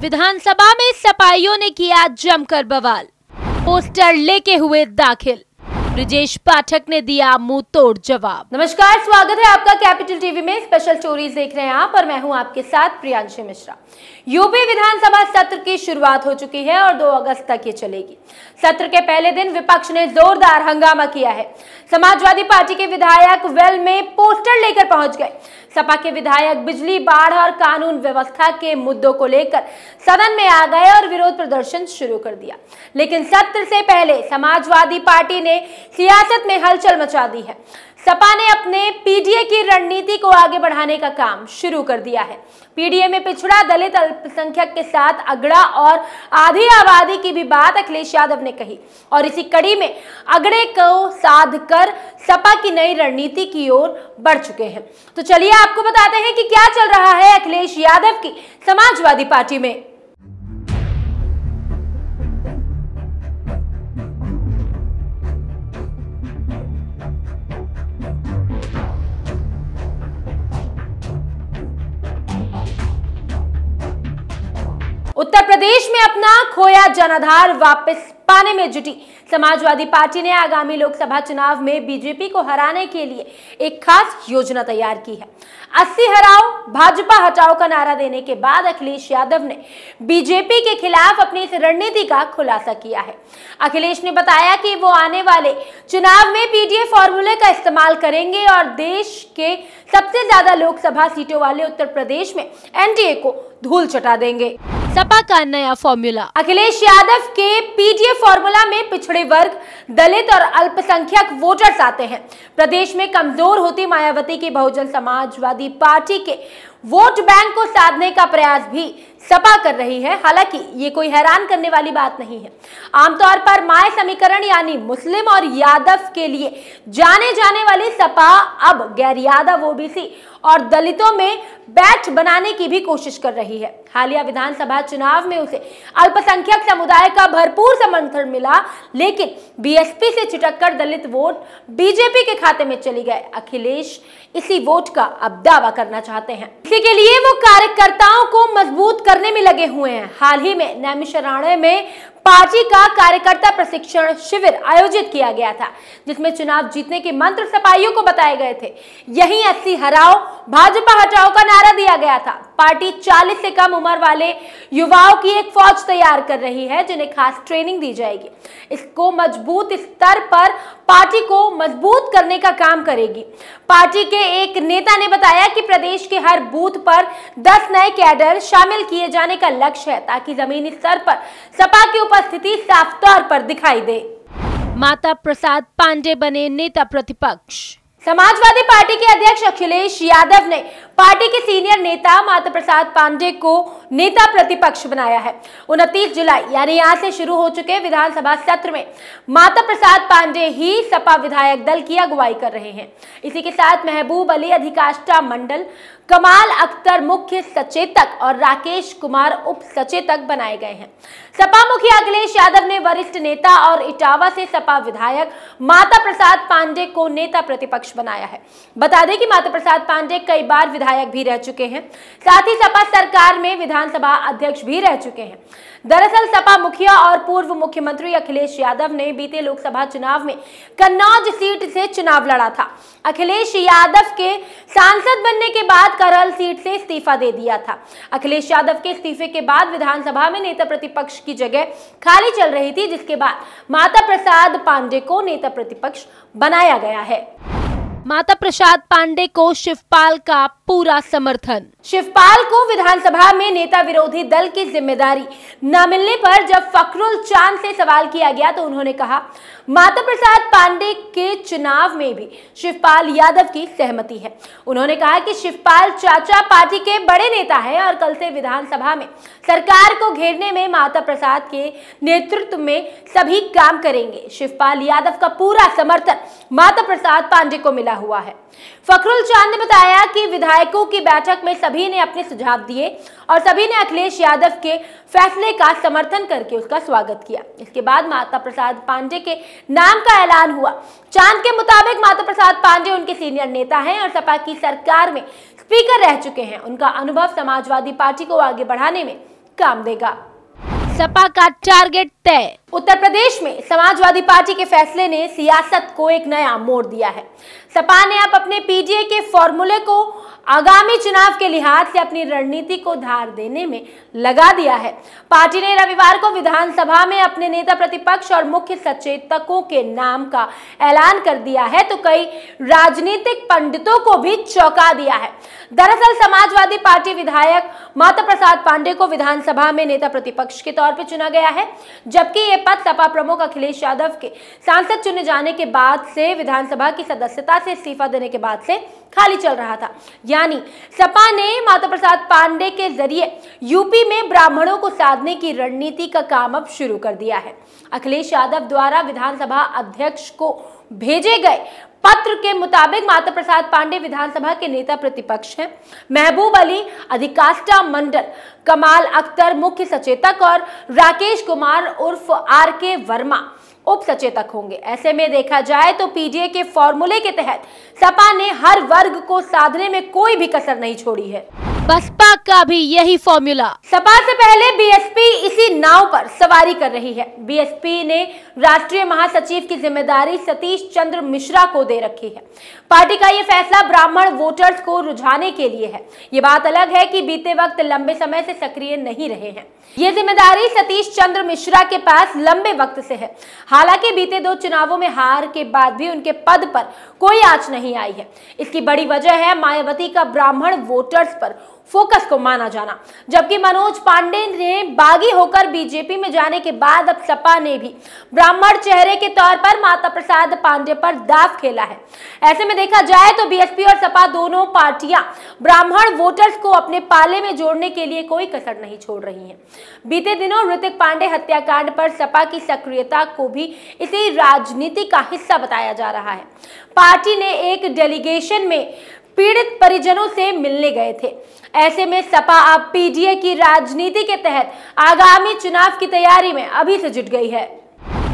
विधानसभा में सपाइयों ने किया जमकर बवाल पोस्टर लेके हुए दाखिल ब्रिजेश पाठक ने दिया मुंह तोड़ जवाब नमस्कार स्वागत है आपका कैपिटल टीवी में स्पेशल स्टोरीज देख रहे हैं आप और मैं हूं आपके साथ प्रियांशी मिश्रा यूपी विधानसभा सत्र की शुरुआत हो चुकी है और 2 अगस्त तक ये चलेगी सत्र के पहले दिन विपक्ष ने जोरदार हंगामा किया है समाजवादी पार्टी के विधायक वेल में पोस्टर लेकर पहुंच गए सपा के विधायक बिजली बाढ़ और कानून व्यवस्था के मुद्दों को लेकर सदन में आ गए और विरोध प्रदर्शन शुरू कर दिया लेकिन सत्र से पहले समाजवादी पार्टी ने सियासत में हलचल मचा दी है सपा ने अपने पीडीए की रणनीति को आगे बढ़ाने का काम शुरू कर दिया है पीडीए में पिछड़ा दलित अल्पसंख्यक के साथ अगड़ा और आधी आबादी की भी बात अखिलेश यादव ने कही और इसी कड़ी में अगड़े को साध कर सपा की नई रणनीति की ओर बढ़ चुके हैं तो चलिए आपको बताते हैं कि क्या चल रहा है अखिलेश यादव की समाजवादी पार्टी में उत्तर प्रदेश में अपना खोया जनाधार वापस पाने में जुटी समाजवादी पार्टी ने आगामी लोकसभा चुनाव में बीजेपी को हराने के लिए एक खास योजना तैयार की है अस्सी हराओ भाजपा हटाओ का नारा देने के बाद अखिलेश यादव ने बीजेपी के खिलाफ अपनी इस रणनीति का खुलासा किया है अखिलेश ने बताया कि वो आने वाले चुनाव में पीडीए फॉर्मूले का इस्तेमाल करेंगे और देश के सबसे ज्यादा लोकसभा सीटों वाले उत्तर प्रदेश में एनडीए को धूल चटा देंगे सपा का नया फॉर्मूला अखिलेश यादव के पीटीए फॉर्मूला में पिछड़े वर्ग दलित और अल्पसंख्यक वोटर्स आते हैं प्रदेश में कमजोर होती मायावती की बहुजन समाजवादी पार्टी के वोट बैंक को साधने का प्रयास भी सपा कर रही है हालांकि ये कोई हैरान करने वाली बात नहीं है आमतौर पर माय समीकरण यानी मुस्लिम और यादव के लिए जाने जाने वाली सपा अब गैर यादव ओबीसी और दलितों में बैठ बनाने की भी कोशिश कर रही है हालिया विधानसभा चुनाव में उसे अल्पसंख्यक समुदाय का भरपूर समर्थन मिला लेकिन बीएसपी से छिटक कर दलित वोट बीजेपी के खाते में चली गए अखिलेश इसी वोट का अब दावा करना चाहते हैं इसी के लिए वो कार्यकर्ताओं को मजबूत करने में लगे हुए हैं हाल ही में नैमिशराणे में पार्टी का कार्यकर्ता प्रशिक्षण शिविर आयोजित किया गया था जिसमें चुनाव जीतने के मंत्र सपाहियों को बताए गए थे यही अस्सी हराओ भाजपा हटाओ का नारा दिया गया था पार्टी 40 से कम उम्र वाले युवाओं की एक फौज तैयार कर रही है जिन्हें खास ट्रेनिंग दी जाएगी इसको मजबूत स्तर इस पर पार्टी को मजबूत करने का काम करेगी पार्टी के एक नेता ने बताया कि प्रदेश के हर बूथ पर 10 नए कैडर शामिल किए जाने का लक्ष्य है ताकि जमीनी स्तर पर सपा के ऊपर उपस्थिति साफ तौर पर दिखाई दे माता प्रसाद पांडे बने नेता प्रतिपक्ष समाजवादी पार्टी के अध्यक्ष अखिलेश यादव ने पार्टी के सीनियर नेता माता प्रसाद पांडे को नेता प्रतिपक्ष बनाया है उनतीस जुलाई यानी यहां से शुरू हो चुके विधानसभा सत्र में माता प्रसाद पांडे ही सपा विधायक दल की अगुवाई कर रहे हैं इसी के साथ महबूब अली अधिकाष्टा मंडल कमाल अख्तर मुख्य सचेतक और राकेश कुमार उप सचेतक बनाए गए हैं सपा मुखिया अखिलेश यादव ने वरिष्ठ नेता और इटावा से सपा विधायक माता प्रसाद पांडे को नेता प्रतिपक्ष बनाया है बता दें कि माता प्रसाद पांडे कई बार विधायक भी रह चुके हैं साथ ही सपा सरकार में विधायक विधानसभा अध्यक्ष भी रह चुके हैं दरअसल सपा मुखिया और पूर्व मुख्यमंत्री अखिलेश यादव ने बीते लोकसभा चुनाव में कन्नौज सीट से चुनाव लड़ा था अखिलेश यादव के सांसद बनने के बाद करल सीट से इस्तीफा दे दिया था अखिलेश यादव के इस्तीफे के बाद विधानसभा में नेता प्रतिपक्ष की जगह खाली चल रही थी जिसके बाद माता प्रसाद पांडे को नेता प्रतिपक्ष बनाया गया है माता प्रसाद पांडे को शिवपाल का पूरा समर्थन शिवपाल को विधानसभा में नेता विरोधी दल की जिम्मेदारी न मिलने पर जब फखरुल चांद से सवाल किया गया तो उन्होंने कहा माता प्रसाद पांडे के चुनाव में भी शिवपाल यादव की सहमति है उन्होंने कहा कि शिवपाल चाचा पार्टी के बड़े नेता हैं और कल से विधानसभा में सरकार को घेरने में माता प्रसाद के नेतृत्व में सभी काम करेंगे शिवपाल यादव का पूरा समर्थन माता प्रसाद पांडे को मिला किया हुआ है फखरुल चांद ने बताया कि विधायकों की बैठक में सभी ने अपने सुझाव दिए और सभी ने अखिलेश यादव के फैसले का समर्थन करके उसका स्वागत किया इसके बाद माता प्रसाद पांडे के नाम का ऐलान हुआ चांद के मुताबिक माता प्रसाद पांडे उनके सीनियर नेता हैं और सपा की सरकार में स्पीकर रह चुके हैं उनका अनुभव समाजवादी पार्टी को आगे बढ़ाने में काम देगा सपा का टारगेट तय उत्तर प्रदेश में समाजवादी पार्टी के फैसले ने सियासत को एक नया मोड़ दिया है सपा ने अब अपने पीडीए के फॉर्मूले को आगामी चुनाव के लिहाज से अपनी रणनीति को धार देने में लगा दिया है पार्टी ने रविवार को विधानसभा में अपने नेता प्रतिपक्ष और मुख्य सचेतकों के नाम का ऐलान कर दिया है तो कई राजनीतिक पंडितों को भी चौंका दिया है दरअसल समाजवादी पार्टी विधायक माता प्रसाद पांडे को विधानसभा में नेता प्रतिपक्ष के तौर तौर पर चुना गया है जबकि ये पद सपा प्रमुख अखिलेश यादव के सांसद चुने जाने के बाद से विधानसभा की सदस्यता से इस्तीफा देने के बाद से खाली चल रहा था यानी सपा ने माता प्रसाद पांडे के जरिए यूपी में ब्राह्मणों को साधने की रणनीति का काम अब शुरू कर दिया है अखिलेश यादव द्वारा विधानसभा अध्यक्ष को भेजे गए पत्र के मुताबिक माता प्रसाद पांडे विधानसभा के नेता प्रतिपक्ष हैं महबूब अली अधिकाष्टा मंडल कमाल अख्तर मुख्य सचेतक और राकेश कुमार उर्फ आर के वर्मा उप सचेतक होंगे ऐसे में देखा जाए तो पीडीए के फॉर्मूले के तहत सपा ने हर वर्ग को साधने में कोई भी कसर नहीं छोड़ी है बसपा का भी यही फॉर्मूला सपा से पहले बीएसपी इसी नाव पर सवारी कर रही है बीएसपी ने राष्ट्रीय महासचिव की जिम्मेदारी सतीश चंद्र मिश्रा को दे रखी है पार्टी का ये फैसला ब्राह्मण वोटर्स को रुझाने के लिए है ये बात अलग है कि बीते वक्त लंबे समय से सक्रिय नहीं रहे हैं ये जिम्मेदारी सतीश चंद्र मिश्रा के पास लंबे वक्त से है हालांकि बीते दो चुनावों में हार के बाद भी उनके पद पर कोई आंच नहीं आई है इसकी बड़ी वजह है मायावती का ब्राह्मण वोटर्स पर फोकस को माना जाना जबकि मनोज पांडे ने बागी होकर बीजेपी में जाने के बाद अब सपा ने भी ब्राह्मण चेहरे के तौर पर माता प्रसाद पांडे पर दाव खेला है ऐसे में देखा जाए तो बीएसपी और सपा दोनों पार्टियां ब्राह्मण वोटर्स को अपने पाले में जोड़ने के लिए कोई कसर नहीं छोड़ रही है बीते दिनों ऋतिक पांडे हत्याकांड पर सपा की सक्रियता को भी इसी राजनीति का हिस्सा बताया जा रहा है पार्टी ने एक डेलीगेशन में पीड़ित परिजनों से मिलने गए थे ऐसे में सपा अब पीडीए की राजनीति के तहत आगामी चुनाव की तैयारी में अभी से जुट गई है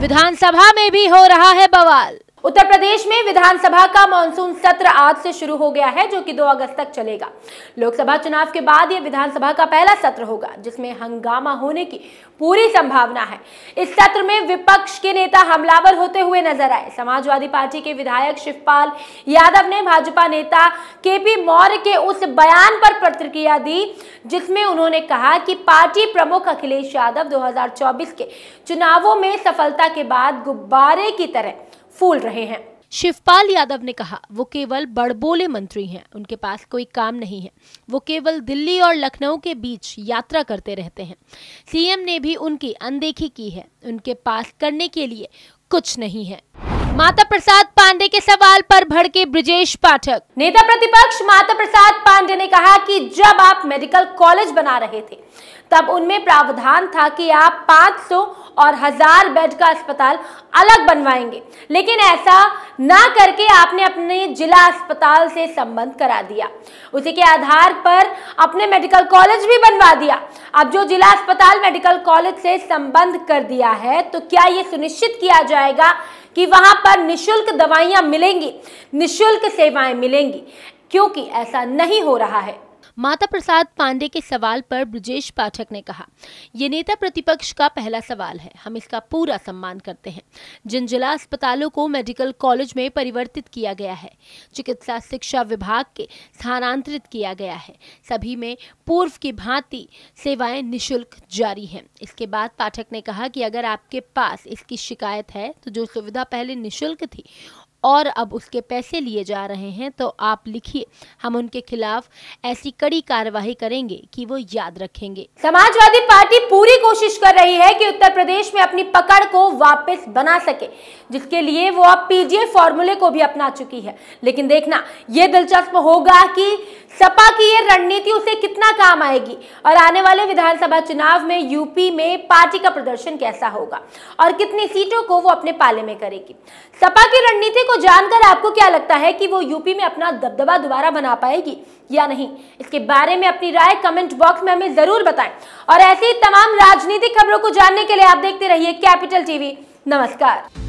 विधानसभा में भी हो रहा है बवाल उत्तर प्रदेश में विधानसभा का मानसून सत्र आज से शुरू हो गया है जो कि 2 अगस्त तक चलेगा लोकसभा चुनाव के बाद यह विधानसभा का पहला सत्र होगा जिसमें हंगामा होने की पूरी संभावना है इस सत्र में विपक्ष के नेता हमलावर होते हुए नजर आए समाजवादी पार्टी के विधायक शिवपाल यादव ने भाजपा नेता के पी मौर्य के उस बयान पर प्रतिक्रिया दी जिसमें उन्होंने कहा कि पार्टी प्रमुख अखिलेश यादव दो के चुनावों में सफलता के बाद गुब्बारे की तरह फूल रहे हैं शिवपाल यादव ने कहा वो केवल बड़बोले मंत्री हैं उनके पास कोई काम नहीं है वो केवल दिल्ली और लखनऊ के बीच यात्रा करते रहते हैं सीएम ने भी उनकी अनदेखी की है उनके पास करने के लिए कुछ नहीं है माता प्रसाद पांडे के सवाल पर भड़के ब्रिजेश पाठक नेता प्रतिपक्ष माता प्रसाद पांडे ने कहा कि जब आप मेडिकल कॉलेज बना रहे थे तब उनमें प्रावधान था कि आप 500 और हज़ार बेड का अस्पताल अलग बनवाएंगे लेकिन ऐसा ना करके आपने अपने जिला अस्पताल से संबंध करा दिया उसी के आधार पर अपने मेडिकल कॉलेज भी बनवा दिया अब जो जिला अस्पताल मेडिकल कॉलेज से संबंध कर दिया है तो क्या ये सुनिश्चित किया जाएगा कि वहां पर निशुल्क दवाइयां मिलेंगी निशुल्क सेवाएं मिलेंगी क्योंकि ऐसा नहीं हो रहा है माता प्रसाद पांडे के सवाल पर ब्रजेश पाठक ने कहा यह नेता प्रतिपक्ष का पहला सवाल है हम इसका पूरा सम्मान करते हैं जिन जिला अस्पतालों को मेडिकल कॉलेज में परिवर्तित किया गया है चिकित्सा शिक्षा विभाग के स्थानांतरित किया गया है सभी में पूर्व की भांति सेवाएं निःशुल्क जारी हैं इसके बाद पाठक ने कहा कि अगर आपके पास इसकी शिकायत है तो जो सुविधा पहले निःशुल्क थी और अब उसके पैसे लिए जा रहे हैं तो आप लिखिए हम उनके खिलाफ ऐसी कड़ी कार्यवाही करेंगे कि वो याद रखेंगे समाजवादी पार्टी पूरी कोशिश कर रही है कि उत्तर प्रदेश में अपनी पकड़ को वापस बना सके जिसके लिए वो अब पीजीए फॉर्मूले को भी अपना चुकी है लेकिन देखना ये दिलचस्प होगा कि सपा की ये रणनीति उसे कितना काम आएगी और आने वाले विधानसभा चुनाव में यूपी में पार्टी का प्रदर्शन कैसा होगा और कितनी सीटों को वो अपने पाले में करेगी सपा की रणनीति को जानकर आपको क्या लगता है कि वो यूपी में अपना दबदबा दोबारा बना पाएगी या नहीं इसके बारे में अपनी राय कमेंट बॉक्स में हमें जरूर बताएं और ऐसी तमाम राजनीतिक खबरों को जानने के लिए आप देखते रहिए कैपिटल टीवी नमस्कार